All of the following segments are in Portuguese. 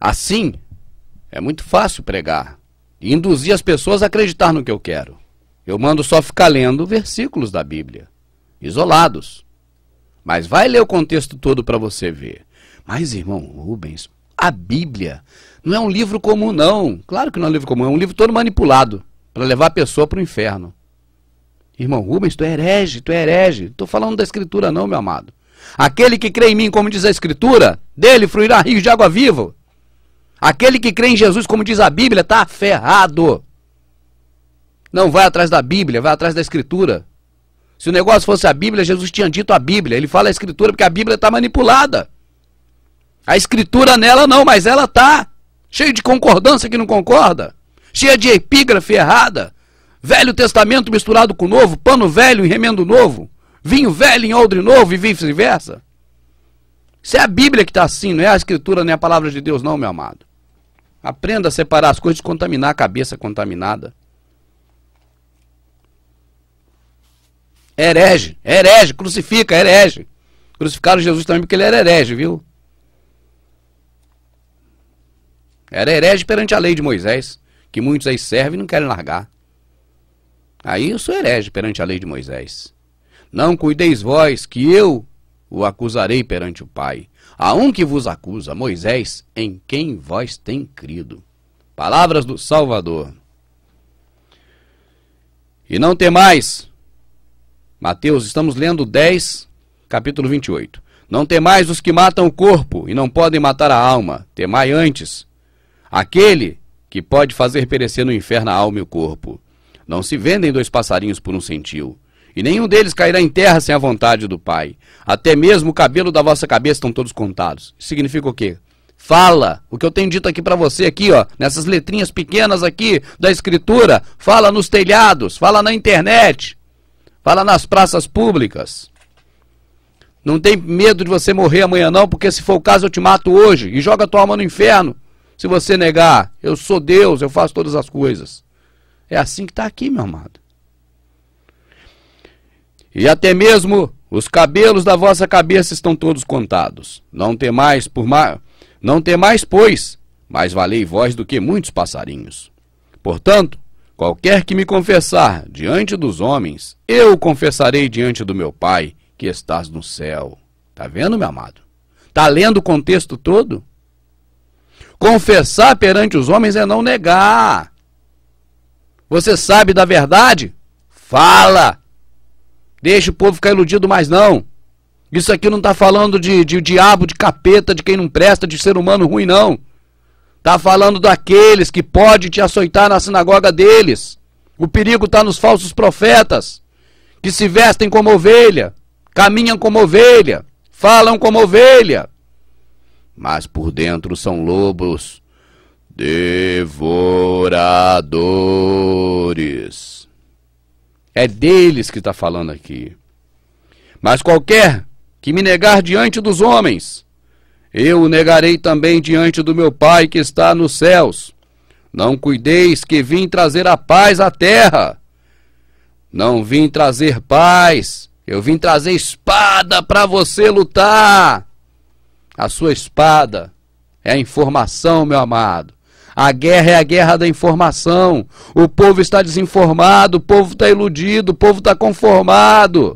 Assim, é muito fácil pregar e induzir as pessoas a acreditar no que eu quero. Eu mando só ficar lendo versículos da Bíblia, isolados. Mas vai ler o contexto todo para você ver. Mas, irmão Rubens, a Bíblia não é um livro comum, não. Claro que não é um livro comum, é um livro todo manipulado para levar a pessoa para o inferno. Irmão Rubens, tu é herege, tu é herege. Estou falando da Escritura, não, meu amado. Aquele que crê em mim, como diz a Escritura, dele fruirá rios de água viva. Aquele que crê em Jesus, como diz a Bíblia, está ferrado. Não vai atrás da Bíblia, vai atrás da Escritura. Se o negócio fosse a Bíblia, Jesus tinha dito a Bíblia. Ele fala a Escritura porque a Bíblia está manipulada. A Escritura nela não, mas ela está cheia de concordância que não concorda, cheia de epígrafe errada, Velho Testamento misturado com Novo, pano velho em remendo novo, vinho velho em odre novo e vice-versa. Isso é a Bíblia que está assim, não é a Escritura nem é a palavra de Deus, não, meu amado. Aprenda a separar as coisas de contaminar a cabeça contaminada. Herege, herege, crucifica, herege. Crucificaram Jesus também porque ele era herege, viu? Era herege perante a lei de Moisés, que muitos aí servem e não querem largar. Aí eu sou herege perante a lei de Moisés. Não cuideis vós, que eu o acusarei perante o Pai a um que vos acusa, Moisés, em quem vós tem crido. Palavras do Salvador. E não temais, Mateus, estamos lendo 10, capítulo 28. Não temais os que matam o corpo e não podem matar a alma, temai antes aquele que pode fazer perecer no inferno a alma e o corpo. Não se vendem dois passarinhos por um centil. E nenhum deles cairá em terra sem a vontade do Pai. Até mesmo o cabelo da vossa cabeça estão todos contados. significa o quê? Fala, o que eu tenho dito aqui para você aqui, ó, nessas letrinhas pequenas aqui da escritura, fala nos telhados, fala na internet, fala nas praças públicas. Não tem medo de você morrer amanhã não, porque se for o caso eu te mato hoje e joga tua alma no inferno. Se você negar, eu sou Deus, eu faço todas as coisas. É assim que está aqui, meu amado. E até mesmo os cabelos da vossa cabeça estão todos contados. Não mais por ma... não mais pois, mais valei vós do que muitos passarinhos. Portanto, qualquer que me confessar diante dos homens, eu o confessarei diante do meu Pai, que estás no céu. Tá vendo, meu amado? Tá lendo o contexto todo? Confessar perante os homens é não negar. Você sabe da verdade? Fala! Deixa o povo ficar iludido mais não. Isso aqui não está falando de, de diabo, de capeta, de quem não presta, de ser humano ruim, não. Está falando daqueles que pode te açoitar na sinagoga deles. O perigo está nos falsos profetas, que se vestem como ovelha, caminham como ovelha, falam como ovelha, mas por dentro são lobos devoradores. É deles que está falando aqui. Mas qualquer que me negar diante dos homens, eu o negarei também diante do meu Pai que está nos céus. Não cuideis que vim trazer a paz à terra. Não vim trazer paz, eu vim trazer espada para você lutar. A sua espada é a informação, meu amado. A guerra é a guerra da informação. O povo está desinformado, o povo está iludido, o povo está conformado.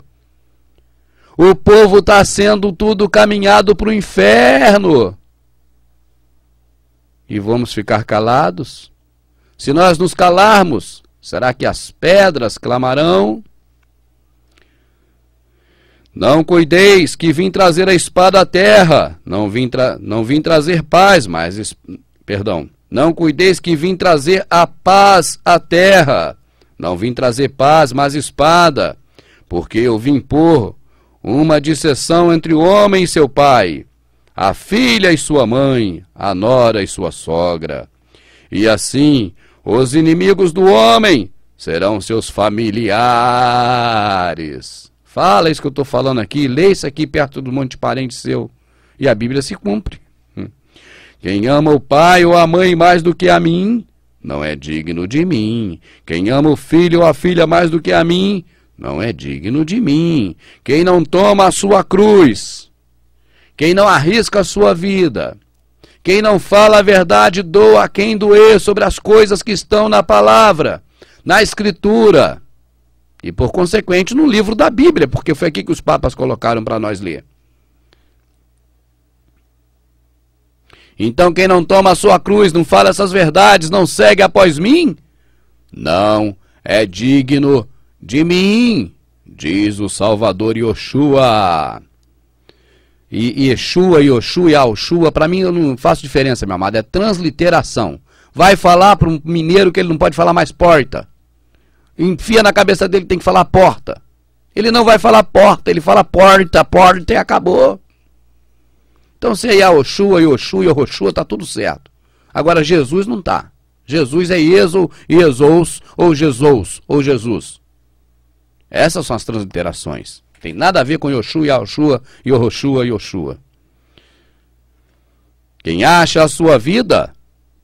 O povo está sendo tudo caminhado para o inferno. E vamos ficar calados? Se nós nos calarmos, será que as pedras clamarão? Não cuideis que vim trazer a espada à terra, não vim, tra... não vim trazer paz, mas. Perdão. Não cuideis que vim trazer a paz à terra. Não vim trazer paz, mas espada, porque eu vim pôr uma dissessão entre o homem e seu pai, a filha e sua mãe, a nora e sua sogra. E assim os inimigos do homem serão seus familiares. Fala isso que eu estou falando aqui, lê isso aqui perto do monte de parente seu, e a Bíblia se cumpre. Quem ama o pai ou a mãe mais do que a mim, não é digno de mim. Quem ama o filho ou a filha mais do que a mim, não é digno de mim. Quem não toma a sua cruz, quem não arrisca a sua vida, quem não fala a verdade, doa a quem doer sobre as coisas que estão na palavra, na escritura e, por consequente, no livro da Bíblia, porque foi aqui que os papas colocaram para nós ler. Então quem não toma a sua cruz, não fala essas verdades, não segue após mim, não é digno de mim, diz o Salvador Yoshua. E Yeshua, Yoshua e Alshua, para mim eu não faço diferença, meu amado, é transliteração. Vai falar para um mineiro que ele não pode falar mais porta. Enfia na cabeça dele que tem que falar porta. Ele não vai falar porta, ele fala porta, porta e acabou. Então se é Yahoshua, Yoshua, Yahoshua, está tudo certo. Agora Jesus não está. Jesus é Ieso, Iesous, ou Jesus, ou Jesus. Essas são as transliterações. Tem nada a ver com Yoshua, Yahoshua, Yohoshua, Yoshua. Quem acha a sua vida,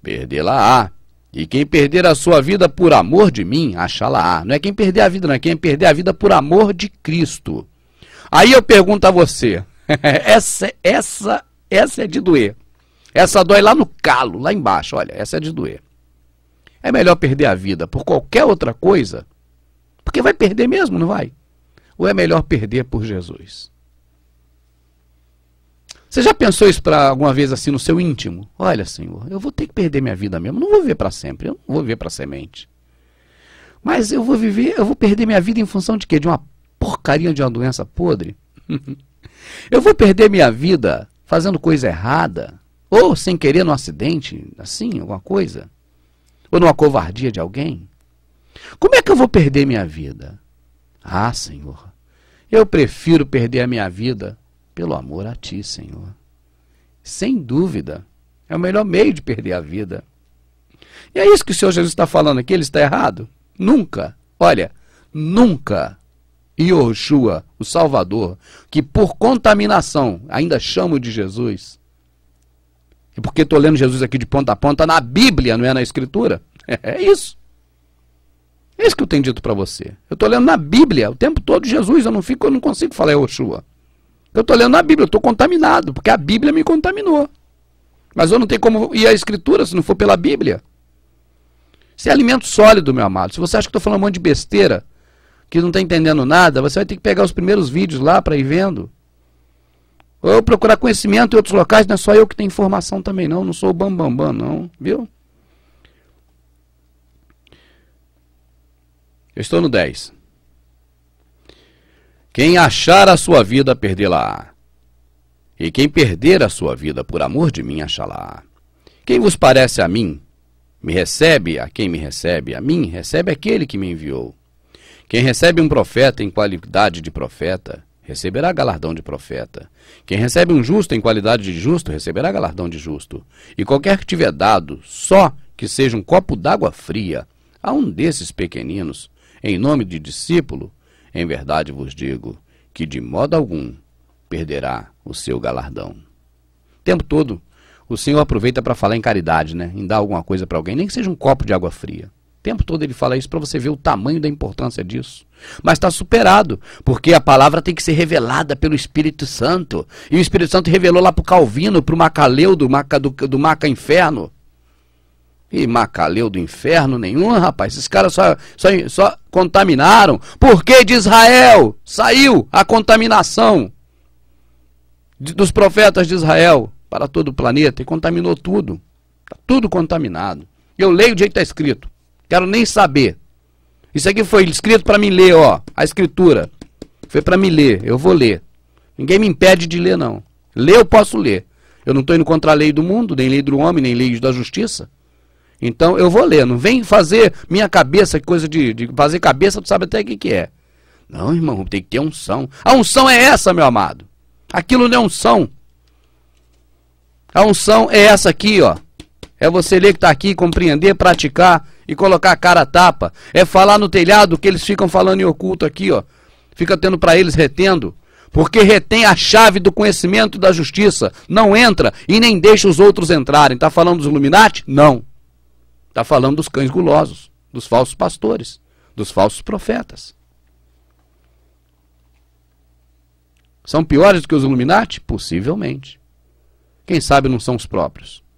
perdê-la-á. E quem perder a sua vida por amor de mim, achá-la-á. Não é quem perder a vida, não é quem perder a vida por amor de Cristo. Aí eu pergunto a você, essa, essa essa é de doer. Essa dói lá no calo, lá embaixo. Olha, essa é de doer. É melhor perder a vida por qualquer outra coisa, porque vai perder mesmo, não vai? Ou é melhor perder por Jesus? Você já pensou isso para alguma vez assim no seu íntimo? Olha, Senhor, eu vou ter que perder minha vida mesmo. Não vou viver para sempre, eu não vou viver para semente. Mas eu vou viver, eu vou perder minha vida em função de quê? De uma porcaria de uma doença podre? eu vou perder minha vida fazendo coisa errada, ou sem querer num acidente, assim, alguma coisa, ou numa covardia de alguém, como é que eu vou perder minha vida? Ah, Senhor, eu prefiro perder a minha vida pelo amor a Ti, Senhor. Sem dúvida, é o melhor meio de perder a vida. E é isso que o Senhor Jesus está falando aqui, ele está errado? Nunca. Olha, nunca. Yoshua, o Salvador, que por contaminação ainda chamo de Jesus, e porque estou lendo Jesus aqui de ponta a ponta na Bíblia, não é na Escritura? É isso. É isso que eu tenho dito para você. Eu estou lendo na Bíblia o tempo todo Jesus, eu não fico, eu não consigo falar Yoshua. Eu estou lendo na Bíblia, eu estou contaminado, porque a Bíblia me contaminou. Mas eu não tenho como ir à Escritura se não for pela Bíblia. Isso é alimento sólido, meu amado. Se você acha que estou falando um monte de besteira, que não está entendendo nada, você vai ter que pegar os primeiros vídeos lá para ir vendo. Ou procurar conhecimento em outros locais, não é só eu que tenho informação também não, não sou o bambambam bam, bam, não, viu? Eu estou no 10. Quem achar a sua vida, perdê-la. E quem perder a sua vida por amor de mim, achará. Quem vos parece a mim, me recebe a quem me recebe, a mim recebe aquele que me enviou. Quem recebe um profeta em qualidade de profeta, receberá galardão de profeta. Quem recebe um justo em qualidade de justo, receberá galardão de justo. E qualquer que tiver dado, só que seja um copo d'água fria, a um desses pequeninos, em nome de discípulo, em verdade vos digo que de modo algum perderá o seu galardão. O tempo todo, o Senhor aproveita para falar em caridade, né? em dar alguma coisa para alguém, nem que seja um copo de água fria. O tempo todo ele fala isso para você ver o tamanho da importância disso. Mas está superado, porque a palavra tem que ser revelada pelo Espírito Santo. E o Espírito Santo revelou lá para o Calvino, para o Macaleu do Maca, do, do Maca Inferno. E Macaleu do Inferno nenhum, rapaz. Esses caras só, só, só contaminaram. Porque de Israel saiu a contaminação de, dos profetas de Israel para todo o planeta e contaminou tudo. Está tudo contaminado. Eu leio o jeito que está escrito. Quero nem saber. Isso aqui foi escrito para me ler, ó. A escritura. Foi para me ler. Eu vou ler. Ninguém me impede de ler, não. Ler eu posso ler. Eu não estou indo contra a lei do mundo, nem lei do homem, nem lei da justiça. Então eu vou ler. Não vem fazer minha cabeça, coisa de, de fazer cabeça, tu sabe até o que, que é. Não, irmão, tem que ter unção. A unção é essa, meu amado. Aquilo não é unção. A unção é essa aqui, ó. É você ler que está aqui, compreender, praticar e colocar a cara a tapa. É falar no telhado que eles ficam falando em oculto aqui, ó. Fica tendo para eles retendo. Porque retém a chave do conhecimento da justiça. Não entra e nem deixa os outros entrarem. Está falando dos Illuminati? Não. Está falando dos cães gulosos, dos falsos pastores, dos falsos profetas. São piores do que os Illuminati? Possivelmente. Quem sabe não são os próprios.